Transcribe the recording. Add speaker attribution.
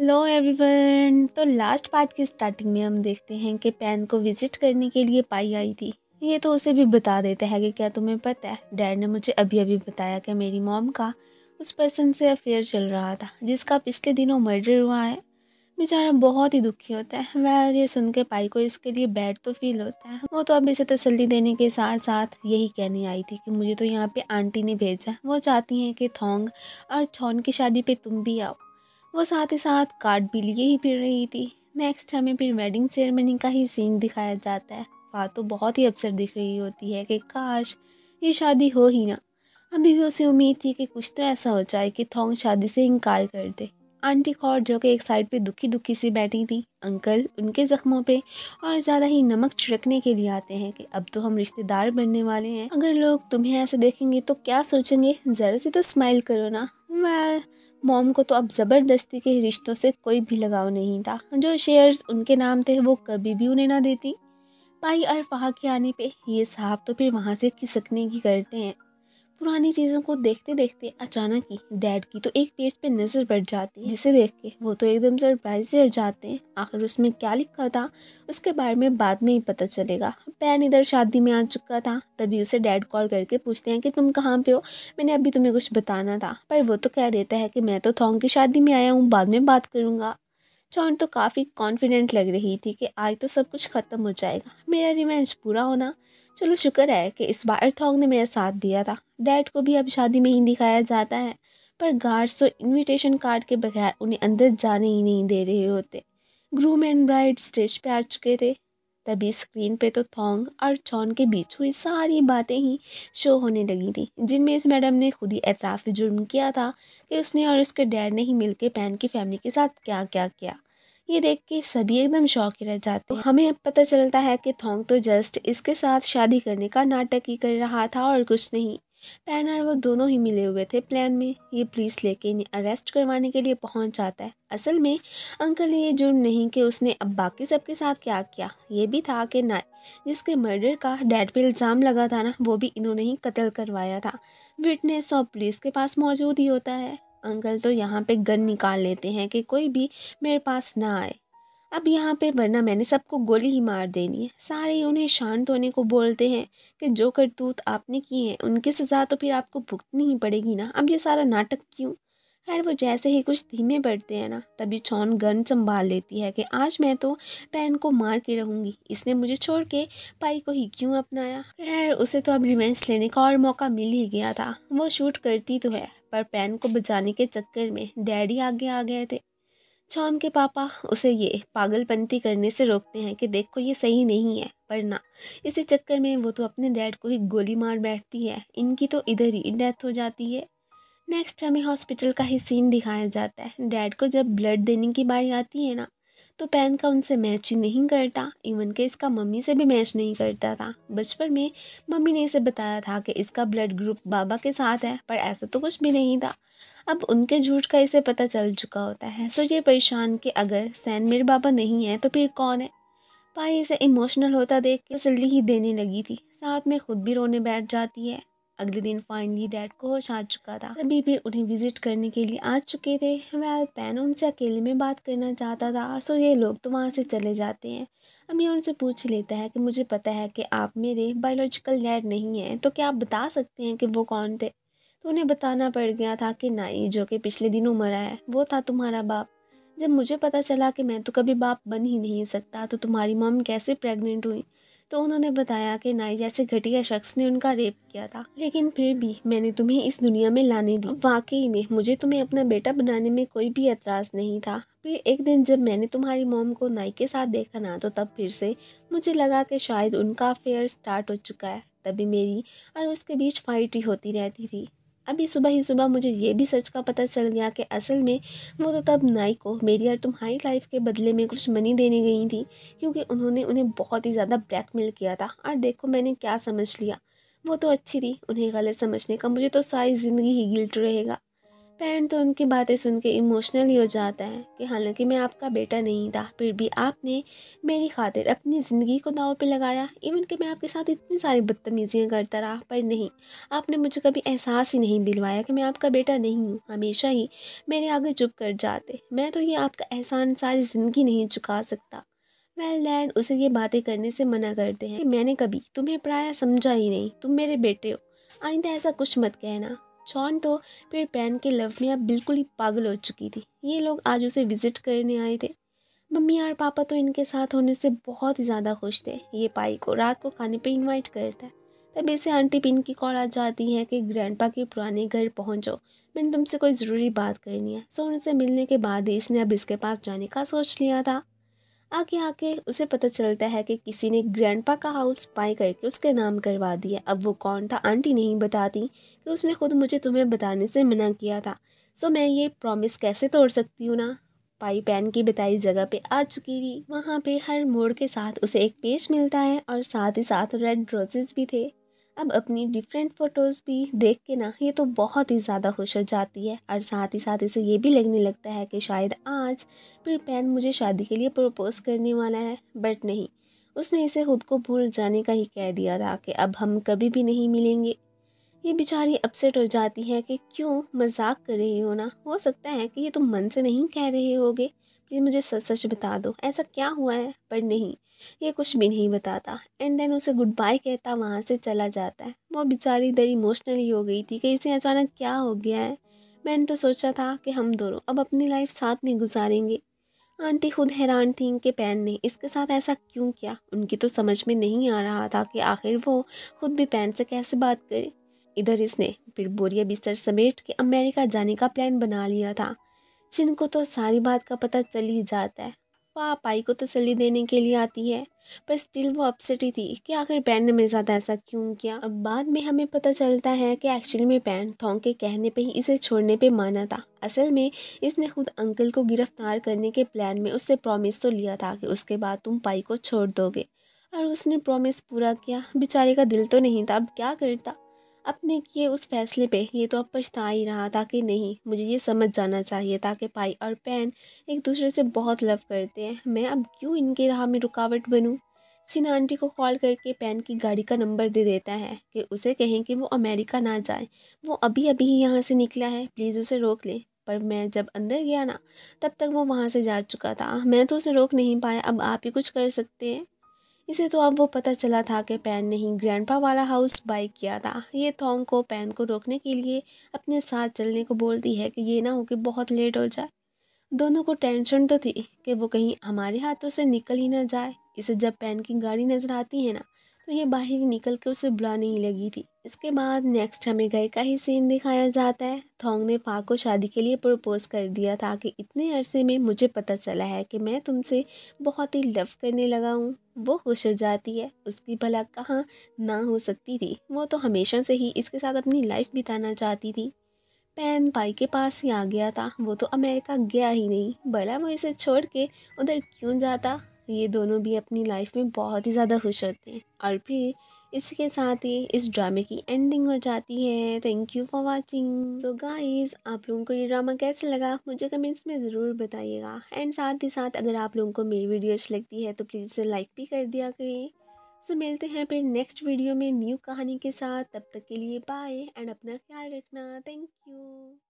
Speaker 1: hello everyone तो last part की starting में हम देखते हैं कि पैन को विजिट करने के लिए पाई आई थी ये तो उसे भी बता देता है कि क्या तुम्हें पता है डैड ने मुझे अभी अभी बताया कि मेरी मॉम का उस पर्सन से अफेयर चल रहा था जिसका पिछले दिनों मर्डर हुआ है बेचारा बहुत ही दुखी होता है वह ये सुन के पाई को इसके लिए बैड तो फील होता है वो तो अब इसे तसल्ली देने के साथ साथ यही कहने आई थी कि मुझे तो यहाँ पे आंटी ने भेजा वो चाहती हैं कि थोंग और छोन की शादी पे तुम भी आओ वो साथ ही साथ कार्ड भी लिए ही फिर रही थी नेक्स्ट हमें फिर वेडिंग सेरेमनी का ही सीन दिखाया जाता है बात तो बहुत ही अवसर दिख रही होती है कि काश ये शादी हो ही ना अभी भी उसे उम्मीद थी कि कुछ तो ऐसा हो जाए कि थोंग शादी से इनकार कर दे आंटी खौर जो कि एक साइड पे दुखी दुखी सी बैठी थी अंकल उनके ज़ख्मों पे और ज़्यादा ही नमक छिड़कने के लिए आते हैं कि अब तो हम रिश्तेदार बनने वाले हैं अगर लोग तुम्हें ऐसे देखेंगे तो क्या सोचेंगे ज़रा से तो स्माइल करो ना वह मॉम को तो अब ज़बरदस्ती के रिश्तों से कोई भी लगाव नहीं था जो शेयर्स उनके नाम थे वो कभी भी उन्हें ना देती पाई और के आने पे ये साहब तो फिर वहाँ से खिसकने की करते हैं पुरानी चीज़ों को देखते देखते अचानक ही डैड की तो एक पेज पे नज़र बैठ जाती है जिसे देख के वो तो एकदम सरप्राइज रह जाते हैं आखिर उसमें क्या लिखा था उसके बारे में बाद में ही पता चलेगा पैन इधर शादी में आ चुका था तभी उसे डैड कॉल करके पूछते हैं कि तुम कहाँ पे हो मैंने अभी तुम्हें कुछ बताना था पर वो तो कह देता है कि मैं तो थोंग की शादी में आया हूँ बाद में बात करूँगा चौन तो काफ़ी कॉन्फिडेंट लग रही थी कि आज तो सब कुछ ख़त्म हो जाएगा मेरा रिवेंज पूरा होना चलो शुक्र है कि इस बार थोंग ने मेरा साथ दिया था डैड को भी अब शादी में ही दिखाया जाता है पर गार्ड्स तो इनविटेशन कार्ड के बगैर उन्हें अंदर जाने ही नहीं दे रहे होते ग्रूम एंड ब्राइड स्टेज पे आ चुके थे तभी स्क्रीन पे तो थोंग और चौन के बीच हुई सारी बातें ही शो होने लगी थी जिनमें इस मैडम ने खुद ही एतराफ़ जुर्म किया था कि उसने और उसके डैड ने ही मिलकर पैन की फैमिली के साथ क्या क्या किया ये देख के सभी एकदम शौक रह जाते हैं हमें पता चलता है कि थोंग तो जस्ट इसके साथ शादी करने का नाटक ही कर रहा था और कुछ नहीं पैन और वो दोनों ही मिले हुए थे प्लान में ये पुलिस लेके इन्हें अरेस्ट करवाने के लिए पहुंच जाता है असल में अंकल ये जुर्म नहीं कि उसने अब बाकी सबके साथ क्या किया ये भी था कि ना जिसके मर्डर का डैड पे इल्ज़ाम लगा था ना वो भी इन्होंने ही कत्ल करवाया था विटनेस और पुलिस के पास मौजूद ही होता है अंकल तो यहाँ पे गन निकाल लेते हैं कि कोई भी मेरे पास ना आए अब यहाँ पे वरना मैंने सबको गोली ही मार देनी है सारे उन्हें शांत होने को बोलते हैं कि जो करतूत आपने किए हैं उनकी सज़ा तो फिर आपको भुगतनी ही पड़ेगी ना अब ये सारा नाटक क्यों खैर वो जैसे ही कुछ धीमे बढ़ते हैं ना तभी छौन गन संभाल लेती है कि आज मैं तो पैन को मार के रहूँगी इसने मुझे छोड़ के पाई को ही क्यों अपनाया खैर उसे तो अब रिवेंज लेने का और मौका मिल ही गया था वो शूट करती तो है पर पैन को बचाने के चक्कर में डैडी आगे आ गए थे छौन के पापा उसे ये पागलपंती करने से रोकते हैं कि देखो ये सही नहीं है पर ना इसी चक्कर में वो तो अपने डैड को ही गोली मार बैठती है इनकी तो इधर ही डेथ हो जाती है नेक्स्ट हमें हॉस्पिटल का ही सीन दिखाया जाता है डैड को जब ब्लड देने की बारी आती है ना तो पैन का उनसे मैच ही नहीं करता इवन के इसका मम्मी से भी मैच नहीं करता था बचपन में मम्मी ने इसे बताया था कि इसका ब्लड ग्रुप बाबा के साथ है पर ऐसा तो कुछ भी नहीं था अब उनके झूठ का इसे पता चल चुका होता है सो ये परेशान कि अगर सैन मेरे बाबा नहीं है तो फिर कौन है पाई इसे इमोशनल होता देख के तसली ही देने लगी थी साथ में खुद भी रोने बैठ जाती है अगले दिन फाइनली डैड को होश आ चुका था सभी भी उन्हें विजिट करने के लिए आ चुके थे वह पैन उनसे अकेले में बात करना चाहता था सो ये लोग तो वहाँ से चले जाते हैं अभी उनसे पूछ लेता है कि मुझे पता है कि आप मेरे बायोलॉजिकल डैड नहीं हैं तो क्या आप बता सकते हैं कि वो कौन थे तो उन्हें बताना पड़ गया था कि नाई जो कि पिछले दिनों मरा है वो था तुम्हारा बाप जब मुझे पता चला कि मैं तो कभी बाप बन ही नहीं सकता तो तुम्हारी मम कैसे प्रेग्नेंट हुई तो उन्होंने बताया कि नाई जैसे घटिया शख्स ने उनका रेप किया था लेकिन फिर भी मैंने तुम्हें इस दुनिया में लाने दी वाकई में मुझे तुम्हें अपना बेटा बनाने में कोई भी एतराज़ नहीं था फिर एक दिन जब मैंने तुम्हारी मोम को नाई के साथ देखा ना तो तब फिर से मुझे लगा कि शायद उनका अफेयर स्टार्ट हो चुका है तभी मेरी और उसके बीच फाइट ही होती रहती थी अभी सुबह ही सुबह मुझे ये भी सच का पता चल गया कि असल में वो तो तब नाई को मेरी और तुम्हारी लाइफ के बदले में कुछ मनी देने गई थी क्योंकि उन्होंने उन्हें बहुत ही ज़्यादा ब्लैकमेल किया था और देखो मैंने क्या समझ लिया वो तो अच्छी थी उन्हें गलत समझने का मुझे तो सारी ज़िंदगी ही गिल्ट रहेगा पैरेंट तो उनकी बातें सुन के इमोशनल ही हो जाता है कि हालांकि मैं आपका बेटा नहीं था फिर भी आपने मेरी खातिर अपनी ज़िंदगी को दाव पे लगाया इवन कि मैं आपके साथ इतनी सारी बदतमीज़ियाँ करता रहा पर नहीं आपने मुझे कभी एहसास ही नहीं दिलवाया कि मैं आपका बेटा नहीं हूँ हमेशा ही मेरे आगे चुप कर जाते मैं तो ये आपका एहसान सारी ज़िंदगी नहीं चुका सकता वेल डैड उसे ये बातें करने से मना करते हैं कि मैंने कभी तुम्हें पराया समझा ही नहीं तुम मेरे बेटे हो आइंदा ऐसा कुछ मत कहना जॉन तो फिर पैन के लव में अब बिल्कुल ही पागल हो चुकी थी ये लोग आज उसे विज़िट करने आए थे मम्मी और पापा तो इनके साथ होने से बहुत ही ज़्यादा खुश थे ये पाई को रात को खाने पे इनवाइट करता है तब ऐसे आंटी पिन की कॉल आ जाती है कि ग्रैंडपा के पुराने घर पहुंचो मैंने तुमसे कोई ज़रूरी बात करनी है सोन से मिलने के बाद ही इसने अब इसके पास जाने का सोच लिया था आगे आके उसे पता चलता है कि किसी ने ग्रैंडपा का हाउस बाई करके उसके नाम करवा दिया अब वो कौन था आंटी नहीं बताती कि उसने खुद मुझे तुम्हें बताने से मना किया था सो मैं ये प्रॉमिस कैसे तोड़ सकती हूँ ना पाई पैन की बताई जगह पे आ चुकी थी वहाँ पे हर मोड़ के साथ उसे एक पेज मिलता है और साथ ही साथ रेड रोजेस भी थे अब अपनी डिफरेंट फ़ोटोज़ भी देख के ना ये तो बहुत ही ज़्यादा खुश हो जाती है और साथ ही साथ इसे ये भी लगने लगता है कि शायद आज फिर पैन मुझे शादी के लिए प्रपोज़ करने वाला है बट नहीं उसने इसे खुद को भूल जाने का ही कह दिया था कि अब हम कभी भी नहीं मिलेंगे ये बेचारी अपसेट हो जाती है कि क्यों मजाक कर रही हो ना हो सकता है कि ये तुम मन से नहीं कह रहे होगे प्लीज़ मुझे सच सच बता दो ऐसा क्या हुआ है पर नहीं ये कुछ भी नहीं बताता एंड देन उसे गुड बाय कहता वहाँ से चला जाता है वो बेचारी इधर इमोशनली हो गई थी कि इसे अचानक क्या हो गया है मैंने तो सोचा था कि हम दोनों अब अपनी लाइफ साथ में गुजारेंगे आंटी खुद हैरान थी कि पैन ने इसके साथ ऐसा क्यों किया उनकी तो समझ में नहीं आ रहा था कि आखिर वो खुद भी पैन से कैसे बात करे इधर इसने फिर बोरिया बिस्तर समेट के अमेरिका जाने का प्लान बना लिया था जिनको तो सारी बात का पता चल ही जाता है आई को तसली तो देने के लिए आती है पर स्टिल वो अपसेट ही थी कि आखिर पैन ने मेरे साथ ऐसा क्यों किया अब बाद में हमें पता चलता है कि एक्चुअली में पैन थोंग के कहने पे ही इसे छोड़ने पे माना था असल में इसने खुद अंकल को गिरफ्तार करने के प्लान में उससे प्रॉमिस तो लिया था कि उसके बाद तुम पाई को छोड़ दोगे और उसने प्रॉमिस पूरा किया बेचारे का दिल तो नहीं था अब क्या करता अपने किए उस फैसले पे ये तो अब पछता ही रहा था कि नहीं मुझे ये समझ जाना चाहिए था कि पाई और पैन एक दूसरे से बहुत लव करते हैं मैं अब क्यों इनके राह में रुकावट बनूँ सीना आंटी को कॉल करके पैन की गाड़ी का नंबर दे देता है कि उसे कहें कि वो अमेरिका ना जाए वो अभी अभी ही यहाँ से निकला है प्लीज़ उसे रोक लें पर मैं जब अंदर गया ना तब तक वो वहाँ से जा चुका था मैं तो उसे रोक नहीं पाया अब आप ही कुछ कर सकते हैं इसे तो अब वो पता चला था कि पैन ने ही ग्रैंडपा वाला हाउस बाई किया था ये थोंग को पैन को रोकने के लिए अपने साथ चलने को बोलती है कि ये ना हो कि बहुत लेट हो जाए दोनों को टेंशन तो थी कि वो कहीं हमारे हाथों से निकल ही ना जाए इसे जब पैन की गाड़ी नज़र आती है ना तो ये बाहर निकल के उसे बुला नहीं लगी थी इसके बाद नेक्स्ट हमें गए का ही सीन दिखाया जाता है थोंग ने पा को शादी के लिए प्रपोज़ कर दिया था कि इतने अरसे में मुझे पता चला है कि मैं तुमसे बहुत ही लव करने लगा हूँ वो खुश हो जाती है उसकी भला कहाँ ना हो सकती थी वो तो हमेशा से ही इसके साथ अपनी लाइफ बिताना चाहती थी पैन भाई के पास ही आ गया था वो तो अमेरिका गया ही नहीं भला वो इसे छोड़ के उधर क्यों जाता ये दोनों भी अपनी लाइफ में बहुत ही ज़्यादा खुश होते हैं और फिर इसके साथ ही इस ड्रामे की एंडिंग हो जाती है thank you for watching so guys आप लोगों को ये ड्रामा कैसे लगा मुझे कमेंट्स में ज़रूर बताइएगा एंड साथ ही साथ अगर आप लोगों को मेरी वीडियो अच्छी लगती है तो प्लीज़ इसे लाइक भी कर दिया करें सो so, मिलते हैं फिर नेक्स्ट वीडियो में न्यू कहानी के साथ तब तक के लिए बाय एंड अपना ख्याल रखना थैंक यू